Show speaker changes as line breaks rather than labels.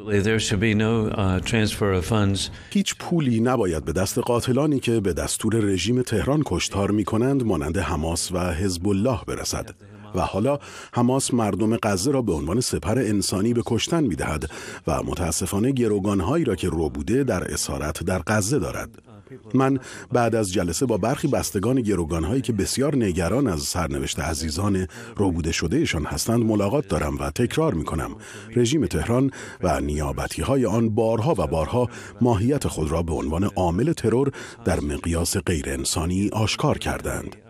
Uh,
هیچ پولی نباید به دست قاتلانی که به دستور رژیم تهران کشتار می کنند مانند حماس و حزب الله برسد و حالا حماس مردم غزه را به عنوان سپر انسانی به کشتن می دهد و متاسفانه گروگانهایی را که بوده در اسارت در غزه دارد من بعد از جلسه با برخی بستگان گروگان هایی که بسیار نگران از سرنوشت عزیزان روبوده شدهشان هستند ملاقات دارم و تکرار می کنم رژیم تهران و نیابتی های آن بارها و بارها ماهیت خود را به عنوان عامل ترور در مقیاس غیر انسانی آشکار کردند